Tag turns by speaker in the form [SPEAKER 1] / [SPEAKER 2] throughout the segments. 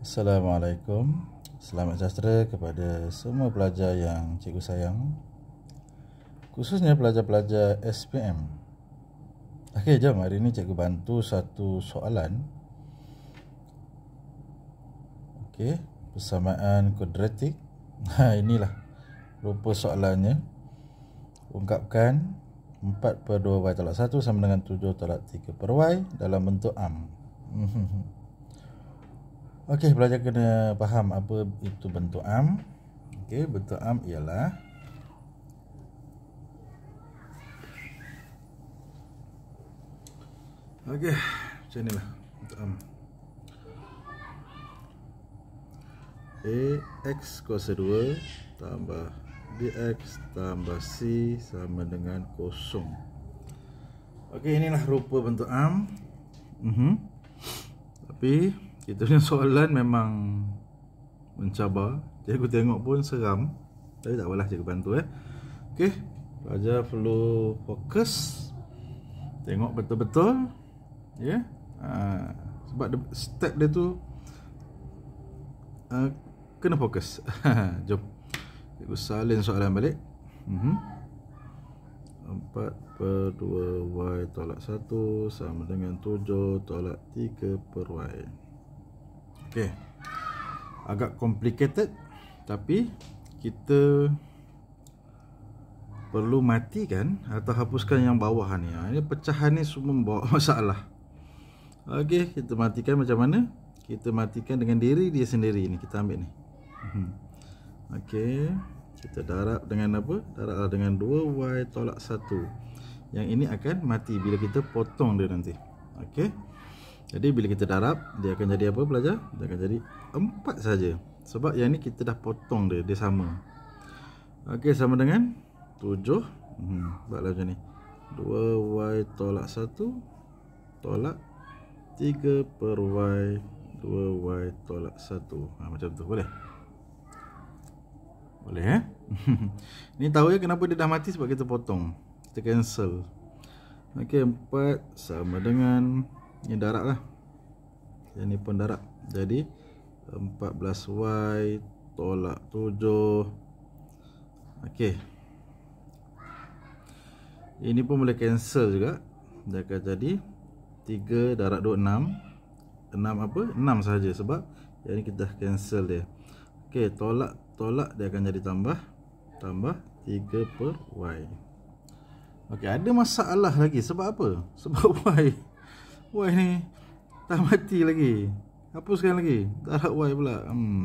[SPEAKER 1] Assalamualaikum Selamat sejahtera kepada semua pelajar yang cikgu sayang Khususnya pelajar-pelajar SPM Okey jom hari ini cikgu bantu satu soalan Okey persamaan kuadratik ha, Inilah rupa soalannya Ungkapkan 4 per 2 y tolak 1 sama dengan 7 tolak 3 per y dalam bentuk am. Okey, pelajar kena faham apa itu bentuk am. Okey, bentuk am ialah Okey, macam inilah bentuk am. x kuasa 2 tambah dx tambah C sama dengan kosong. Okey, inilah rupa bentuk am. Mhm. Uh Tapi kita punya soalan memang mencabar. Jadi aku tengok pun seram. Tapi tak apalah cikgu bantu eh. Okey, pelajar perlu fokus tengok betul-betul ya. Yeah. Ha, sebab step dia tu uh, kena fokus. Jom. Cikgu salin soalan balik. Mhm. Uh-huh. 4 per 2 y tolak 1 sama dengan 7 tolak 3 per y. Okey. Agak complicated tapi kita perlu matikan atau hapuskan yang bawah ni. Ha, ini pecahan ni semua membawa masalah. Okey, kita matikan macam mana? Kita matikan dengan diri dia sendiri ni kita ambil ni. Hmm. Okey, kita darab dengan apa? Darab dengan 2y tolak 1. Yang ini akan mati bila kita potong dia nanti. Okey. Jadi bila kita darab Dia akan jadi apa pelajar? Dia akan jadi 4 saja. Sebab yang ni kita dah potong dia Dia sama Ok sama dengan 7 hmm, Buatlah macam ni 2y tolak 1 Tolak 3 per y 2y tolak 1 ha, Macam tu boleh? Boleh eh? ni tahu ya kenapa dia dah mati sebab kita potong Kita cancel Ok 4 sama dengan ni darab lah yang ni pun darab jadi 14y tolak 7 ok ini pun boleh cancel juga dia akan jadi 3 darab 2 6 Enam apa Enam saja sebab yang ni kita cancel dia ok tolak tolak dia akan jadi tambah tambah 3 per y ok ada masalah lagi sebab apa sebab y Y ni Tak mati lagi Hapuskan lagi Darab Y pula hmm.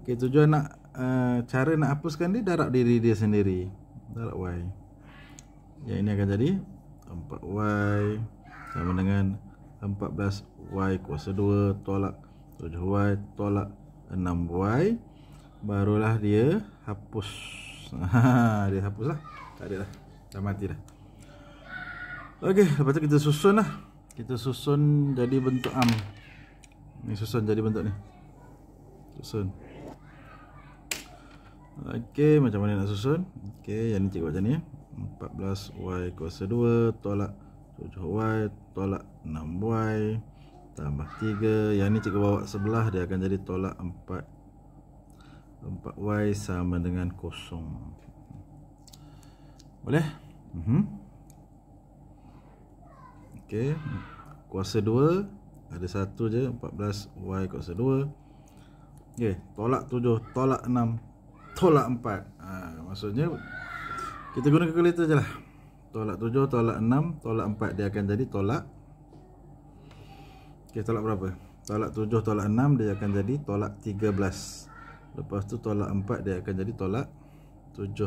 [SPEAKER 1] Ok tujuan nak uh, Cara nak hapuskan dia Darab diri dia sendiri Darab Y Yang ini akan jadi 4Y Sama dengan 14Y kuasa 2 Tolak 7Y Tolak 6Y Barulah dia Hapus ha, Dia hapus lah Tak ada lah Dah mati dah Ok lepas tu kita susun lah kita susun jadi bentuk am um. ni susun jadi bentuk ni susun Okey, macam mana nak susun Okey, yang ni cikgu macam ni 14y eh. kuasa 2 tolak 7y tolak 6y tambah 3 yang ni cikgu bawa sebelah dia akan jadi tolak 4 4y sama dengan kosong boleh? Uh mhm. -huh ok kuasa 2 ada 1 je 14 y kuasa 2 Okey tolak 7 tolak 6 tolak 4 ha, maksudnya kita guna calculator je lah. tolak 7 tolak 6 tolak 4 dia akan jadi tolak Okey tolak berapa tolak 7 tolak 6 dia akan jadi tolak 13 lepas tu tolak 4 dia akan jadi tolak 17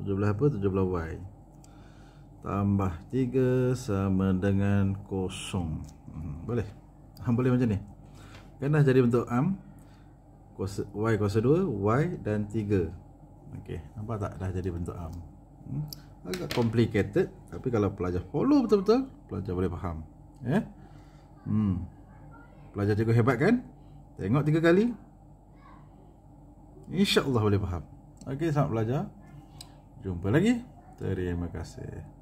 [SPEAKER 1] 17 apa 17 y tambah 3 sama dengan kosong hmm, boleh ham boleh macam ni kan dah jadi bentuk am kuasa, y kuasa 2 y dan 3 okey nampak tak dah jadi bentuk am hmm, agak complicated tapi kalau pelajar follow betul-betul pelajar boleh faham yeah? hmm pelajar cikgu hebat kan tengok 3 kali insyaallah boleh faham okey selamat pelajar. jumpa lagi terima kasih